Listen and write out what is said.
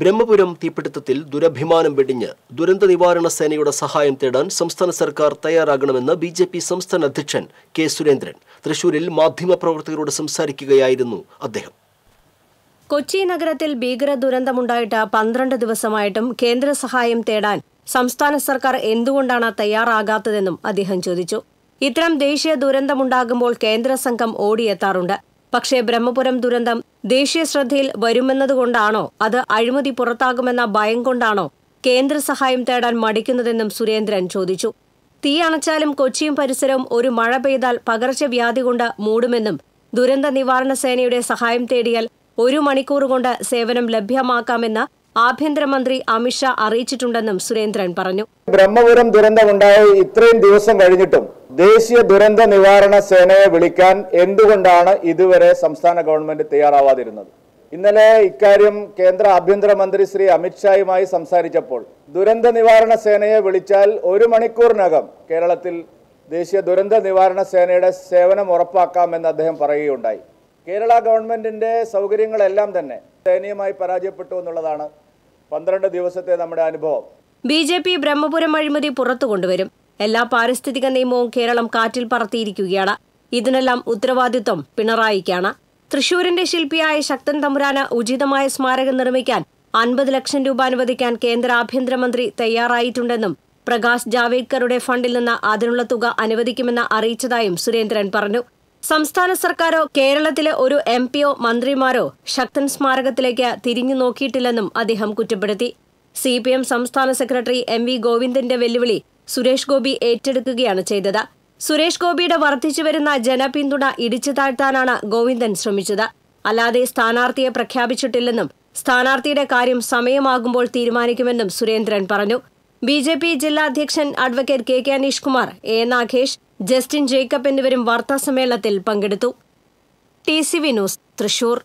ബ്രഹ്മപുരം തീപിടുത്തത്തിൽ ദുരഭിമാനം വെടിഞ്ഞ് ദുരന്ത നിവാരണ സേനയുടെ സഹായം തേടാൻ സംസ്ഥാന സർക്കാർ തയ്യാറാകണമെന്ന് ബി ജെ പി സംസ്ഥാന അധ്യക്ഷൻ കെ സുരേന്ദ്രൻ തൃശൂരിൽ മാധ്യമപ്രവർത്തകരോട് സംസാരിക്കുകയായിരുന്നു അദ്ദേഹം കൊച്ചി നഗരത്തിൽ ഭീകര ദുരന്തമുണ്ടായിട്ട് പന്ത്രണ്ട് ദിവസമായിട്ടും കേന്ദ്ര സഹായം തേടാൻ സംസ്ഥാന സർക്കാർ എന്തുകൊണ്ടാണ് തയ്യാറാകാത്തതെന്നും അദ്ദേഹം ചോദിച്ചു ഇത്തരം ദേശീയ ദുരന്തമുണ്ടാകുമ്പോൾ കേന്ദ്ര സംഘം ഓടിയെത്താറുണ്ട് പക്ഷേ ബ്രഹ്മപുരം ദുരന്തം ദേശീയ ശ്രദ്ധയിൽ വരുമെന്നതുകൊണ്ടാണോ അത് അഴിമതി പുറത്താകുമെന്ന ഭയം കൊണ്ടാണോ കേന്ദ്ര സഹായം തേടാൻ മടിക്കുന്നതെന്നും സുരേന്ദ്രൻ ചോദിച്ചു തീ അണച്ചാലും കൊച്ചിയും പരിസരവും ഒരു മഴ പെയ്താൽ പകർച്ചവ്യാധി കൊണ്ട് മൂടുമെന്നും ദുരന്ത നിവാരണ സേനയുടെ സഹായം തേടിയാൽ ഒരു മണിക്കൂർ കൊണ്ട് സേവനം ലഭ്യമാക്കാമെന്ന ആഭ്യന്തരമന്ത്രി അമിത്ഷാ അറിയിച്ചിട്ടുണ്ടെന്നും സുരേന്ദ്രൻ പറഞ്ഞു ബ്രഹ്മപുരം ദുരന്തമുണ്ടായ ഇത്രയും ദിവസം കഴിഞ്ഞിട്ടും ദേശീയ ദുരന്ത നിവാരണ സേനയെ വിളിക്കാൻ എന്തുകൊണ്ടാണ് ഇതുവരെ സംസ്ഥാന ഗവൺമെന്റ് തയ്യാറാവാതിരുന്നത് ഇന്നലെ ഇക്കാര്യം കേന്ദ്ര ആഭ്യന്തരമന്ത്രി ശ്രീ അമിത്ഷായുമായി സംസാരിച്ചപ്പോൾ ദുരന്ത നിവാരണ സേനയെ വിളിച്ചാൽ ഒരു മണിക്കൂറിനകം കേരളത്തിൽ ദേശീയ ദുരന്ത നിവാരണ സേനയുടെ സേവനം ഉറപ്പാക്കാമെന്ന് അദ്ദേഹം പറയുകയുണ്ടായി കേരള ഗവൺമെന്റിന്റെ സൗകര്യങ്ങളെല്ലാം തന്നെ ദയനീയമായി പരാജയപ്പെട്ടു എന്നുള്ളതാണ് പന്ത്രണ്ട് ദിവസത്തെ നമ്മുടെ അനുഭവം ബി ജെ പി ബ്രഹ്മപുരം അഴിമതി പുറത്തു കൊണ്ടുവരും എല്ലാ പാരിസ്ഥിതിക നിയമവും കേരളം കാറ്റിൽ പറത്തിയിരിക്കുകയാണ് ഇതിനെല്ലാം ഉത്തരവാദിത്വം പിണറായിക്കാണ് തൃശൂരിന്റെ ശില്പിയായ ശക്തൻ തമ്പുരാന് ഉചിതമായ സ്മാരകം നിർമ്മിക്കാൻ അൻപത് ലക്ഷം രൂപ അനുവദിക്കാൻ കേന്ദ്ര ആഭ്യന്തരമന്ത്രി തയ്യാറായിട്ടുണ്ടെന്നും പ്രകാശ് ജാവേദ്കറുടെ ഫണ്ടിൽ നിന്ന് അതിനുള്ള തുക അനുവദിക്കുമെന്ന് അറിയിച്ചതായും സുരേന്ദ്രൻ പറഞ്ഞു സംസ്ഥാന സർക്കാരോ കേരളത്തിലെ ഒരു എം പിയോ മന്ത്രിമാരോ ശക്തൻ സ്മാരകത്തിലേക്ക് തിരിഞ്ഞു നോക്കിയിട്ടില്ലെന്നും അദ്ദേഹം കുറ്റപ്പെടുത്തി സി പി എം സംസ്ഥാന സെക്രട്ടറി എം വി ഗോവിന്ദന്റെ വെല്ലുവിളി സുരേഷ് ഗോപി ഏറ്റെടുക്കുകയാണ് ചെയ്തത് സുരേഷ് ഗോപിയുടെ വർദ്ധിച്ചുവരുന്ന ജനപിന്തുണ ഇടിച്ചു താഴ്ത്താനാണ് ഗോവിന്ദൻ ശ്രമിച്ചത് അല്ലാതെ സ്ഥാനാർത്ഥിയെ പ്രഖ്യാപിച്ചിട്ടില്ലെന്നും സ്ഥാനാർത്ഥിയുടെ കാര്യം സമയമാകുമ്പോൾ തീരുമാനിക്കുമെന്നും സുരേന്ദ്രൻ പറഞ്ഞു ബി ജെ പി ജില്ലാധ്യക്ഷൻ advocate K K Aneesh Kumar A Nagesh Justin Jacob എന്നിവരും വാർത്താസമ്മേളനത്തിൽ പങ്കെടുത്തു T C V news Thrissur